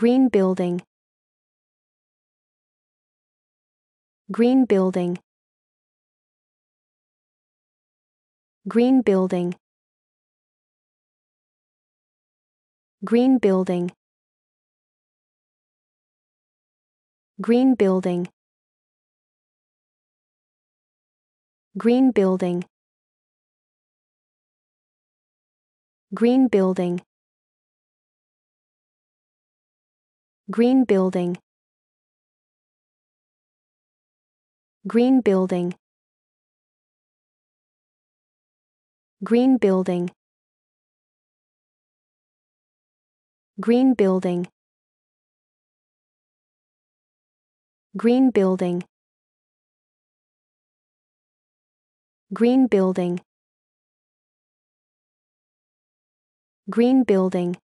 Green building. Green building. Green building. Green building. Green building. Green building. Green building. Green building. Green building. Green building. Green building. Green building. Green building. Green building.